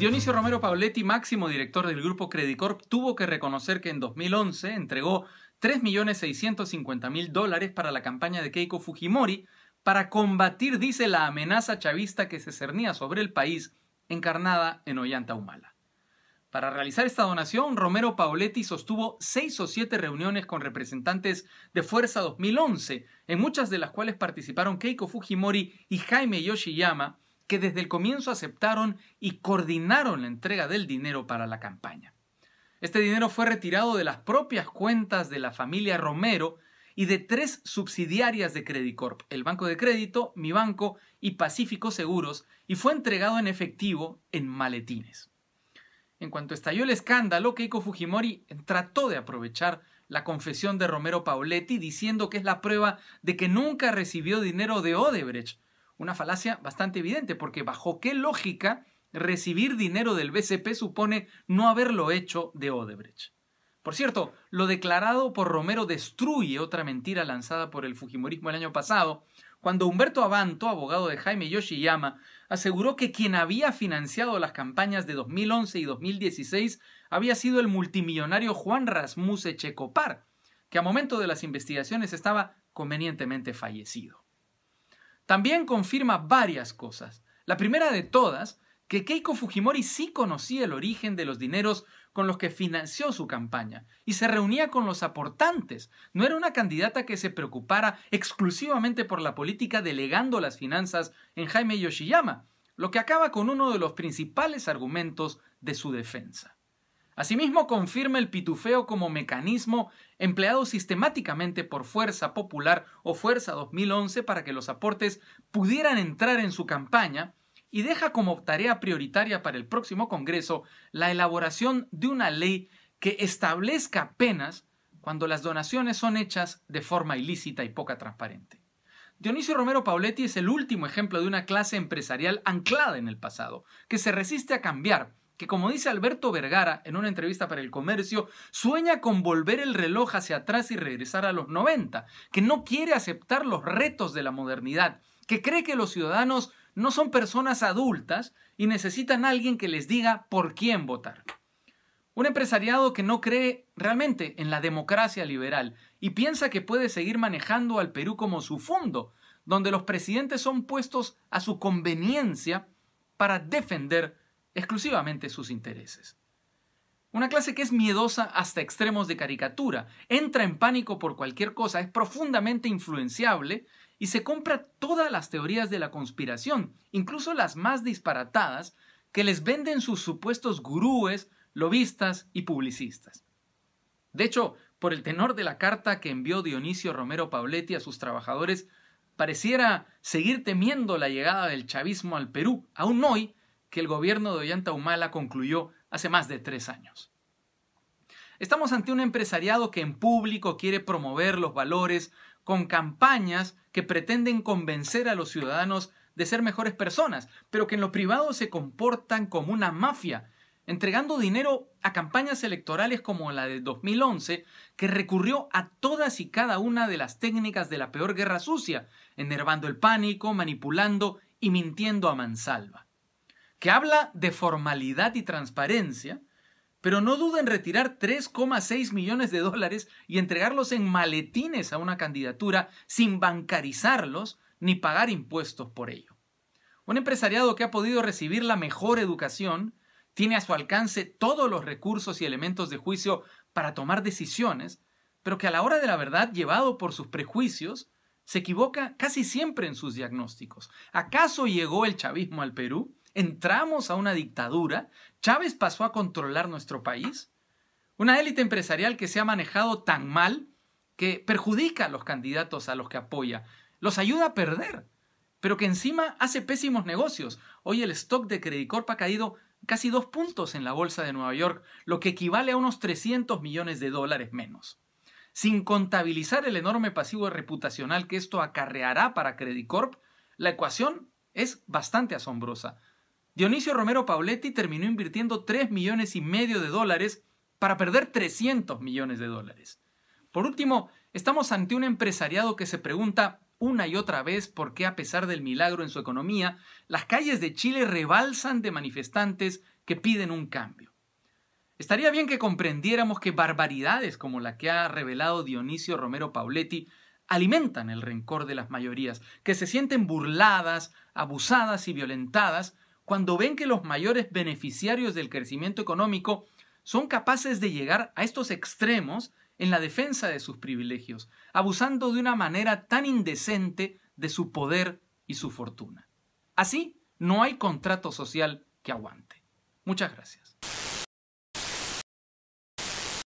Dionisio Romero Pauletti, máximo director del grupo Credicorp, tuvo que reconocer que en 2011 entregó 3.650.000 dólares para la campaña de Keiko Fujimori para combatir, dice, la amenaza chavista que se cernía sobre el país encarnada en Ollanta Humala. Para realizar esta donación, Romero Pauletti sostuvo seis o siete reuniones con representantes de Fuerza 2011, en muchas de las cuales participaron Keiko Fujimori y Jaime Yoshiyama, que desde el comienzo aceptaron y coordinaron la entrega del dinero para la campaña. Este dinero fue retirado de las propias cuentas de la familia Romero y de tres subsidiarias de Credicorp, el Banco de Crédito, Mi Banco y Pacífico Seguros, y fue entregado en efectivo en maletines. En cuanto estalló el escándalo, Keiko Fujimori trató de aprovechar la confesión de Romero Pauletti diciendo que es la prueba de que nunca recibió dinero de Odebrecht, una falacia bastante evidente, porque bajo qué lógica recibir dinero del BCP supone no haberlo hecho de Odebrecht. Por cierto, lo declarado por Romero destruye otra mentira lanzada por el Fujimorismo el año pasado, cuando Humberto Avanto, abogado de Jaime Yoshiyama, aseguró que quien había financiado las campañas de 2011 y 2016 había sido el multimillonario Juan Rasmus Echecopar, que a momento de las investigaciones estaba convenientemente fallecido también confirma varias cosas. La primera de todas, que Keiko Fujimori sí conocía el origen de los dineros con los que financió su campaña y se reunía con los aportantes. No era una candidata que se preocupara exclusivamente por la política delegando las finanzas en Jaime Yoshiyama, lo que acaba con uno de los principales argumentos de su defensa. Asimismo, confirma el pitufeo como mecanismo empleado sistemáticamente por Fuerza Popular o Fuerza 2011 para que los aportes pudieran entrar en su campaña y deja como tarea prioritaria para el próximo Congreso la elaboración de una ley que establezca penas cuando las donaciones son hechas de forma ilícita y poca transparente. Dionisio Romero Pauletti es el último ejemplo de una clase empresarial anclada en el pasado, que se resiste a cambiar que como dice Alberto Vergara en una entrevista para El Comercio, sueña con volver el reloj hacia atrás y regresar a los 90, que no quiere aceptar los retos de la modernidad, que cree que los ciudadanos no son personas adultas y necesitan a alguien que les diga por quién votar. Un empresariado que no cree realmente en la democracia liberal y piensa que puede seguir manejando al Perú como su fondo, donde los presidentes son puestos a su conveniencia para defender exclusivamente sus intereses. Una clase que es miedosa hasta extremos de caricatura, entra en pánico por cualquier cosa, es profundamente influenciable y se compra todas las teorías de la conspiración, incluso las más disparatadas, que les venden sus supuestos gurúes, lobistas y publicistas. De hecho, por el tenor de la carta que envió Dionisio Romero Pauletti a sus trabajadores, pareciera seguir temiendo la llegada del chavismo al Perú, aún hoy, que el gobierno de Ollanta concluyó hace más de tres años. Estamos ante un empresariado que en público quiere promover los valores con campañas que pretenden convencer a los ciudadanos de ser mejores personas, pero que en lo privado se comportan como una mafia, entregando dinero a campañas electorales como la de 2011, que recurrió a todas y cada una de las técnicas de la peor guerra sucia, enervando el pánico, manipulando y mintiendo a mansalva que habla de formalidad y transparencia, pero no duda en retirar 3,6 millones de dólares y entregarlos en maletines a una candidatura sin bancarizarlos ni pagar impuestos por ello. Un empresariado que ha podido recibir la mejor educación tiene a su alcance todos los recursos y elementos de juicio para tomar decisiones, pero que a la hora de la verdad, llevado por sus prejuicios, se equivoca casi siempre en sus diagnósticos. ¿Acaso llegó el chavismo al Perú? entramos a una dictadura, Chávez pasó a controlar nuestro país, una élite empresarial que se ha manejado tan mal que perjudica a los candidatos a los que apoya, los ayuda a perder, pero que encima hace pésimos negocios. Hoy el stock de Credicorp ha caído casi dos puntos en la bolsa de Nueva York, lo que equivale a unos 300 millones de dólares menos. Sin contabilizar el enorme pasivo reputacional que esto acarreará para Credicorp, la ecuación es bastante asombrosa. Dionisio Romero Pauletti terminó invirtiendo 3 millones y medio de dólares para perder 300 millones de dólares. Por último, estamos ante un empresariado que se pregunta una y otra vez por qué a pesar del milagro en su economía, las calles de Chile rebalsan de manifestantes que piden un cambio. Estaría bien que comprendiéramos que barbaridades como la que ha revelado Dionisio Romero Pauletti alimentan el rencor de las mayorías, que se sienten burladas, abusadas y violentadas cuando ven que los mayores beneficiarios del crecimiento económico son capaces de llegar a estos extremos en la defensa de sus privilegios, abusando de una manera tan indecente de su poder y su fortuna. Así, no hay contrato social que aguante. Muchas gracias.